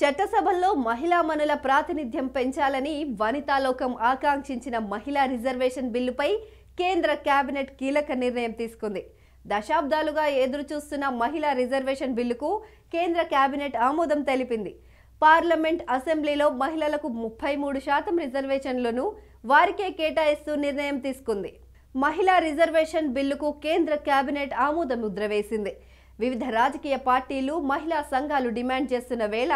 చట్టసభల్లో మహిళా మనుల ప్రాతినిధ్యం పెంచాలని వనితాలోకం ఆకాంక్షించిన మహిళా రిజర్వేషన్ బిల్లుపై కేంద్ర కేబినెట్ కీలక నిర్ణయం తీసుకుంది దశాబ్దాలుగా ఎదురుచూస్తున్న మహిళా రిజర్వేషన్ బిల్లుకు కేంద్ర కేబినెట్ ఆమోదం తెలిపింది పార్లమెంట్ అసెంబ్లీలో మహిళలకు ముప్పై మూడు శాతం రిజర్వేషన్లను వారికే కేటాయిస్తూ నిర్ణయం తీసుకుంది మహిళా రిజర్వేషన్ బిల్లుకు కేంద్ర కేబినెట్ ఆమోద ముద్ర వేసింది వివిధ రాజకీయ పార్టీలు మహిళా సంఘాలు డిమాండ్ చేస్తున్న వేళ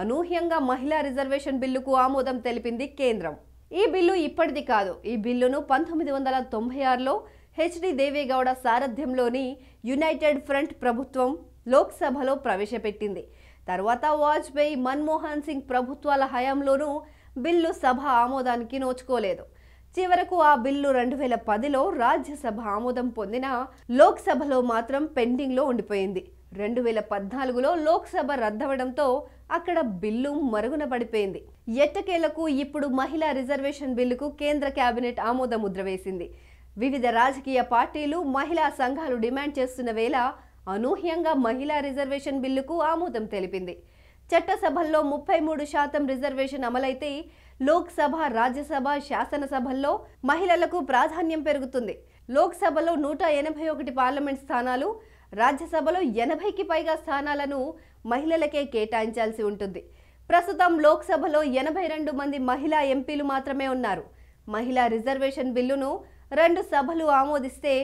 అనూహ్యంగా మహిళా రిజర్వేషన్ బిల్లుకు ఆమోదం తెలిపింది కేంద్రం ఈ బిల్లు ఇప్పటిది కాదు ఈ బిల్లును పంతొమ్మిది వందల తొంభై ఆరులో హెచ్డి దేవేగౌడ సారథ్యంలోని యునైటెడ్ ఫ్రంట్ ప్రభుత్వం లోక్సభలో ప్రవేశపెట్టింది తర్వాత వాజ్పేయి మన్మోహన్ సింగ్ ప్రభుత్వాల హయాంలోనూ బిల్లు సభ ఆమోదానికి నోచుకోలేదు చివరకు ఆ బిల్లు రెండు వేల పదిలో రాజ్యసభ ఆమోదం పొందిన లోక్సభలో మాత్రం పెండింగ్లో ఉండిపోయింది రెండు వేల పద్నాలుగులో లోక్సభ రద్దవడంతో అక్కడ బిల్లు మరుగున పడిపోయింది ఎట్టకేలకు ఇప్పుడు మహిళా రిజర్వేషన్ బిల్లుకు కేంద్ర కేబినెట్ ఆమోద ముద్ర వేసింది వివిధ రాజకీయ పార్టీలు మహిళా సంఘాలు డిమాండ్ చేస్తున్న వేళ అనూహ్యంగా మహిళా రిజర్వేషన్ బిల్లుకు ఆమోదం తెలిపింది చట్టసభల్లో ముప్పై మూడు శాతం రిజర్వేషన్ అమలైతే లోక్సభ రాజ్యసభ శాసనసభల్లో మహిళలకు ప్రాధాన్యం పెరుగుతుంది లోక్సభలో నూట ఎనభై ఒకటి పార్లమెంట్ స్థానాలు రాజ్యసభలో ఎనభైకి పైగా స్థానాలను మహిళలకే కేటాయించాల్సి ఉంటుంది ప్రస్తుతం లోక్సభలో ఎనభై రెండు మంది మహిళా ఎంపీలు మాత్రమే ఉన్నారు మహిళా రిజర్వేషన్ బిల్లును రెండు సభలు ఆమోదిస్తే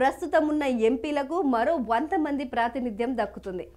ప్రస్తుతం ఉన్న ఎంపీలకు మరో వంద మంది ప్రాతినిధ్యం దక్కుతుంది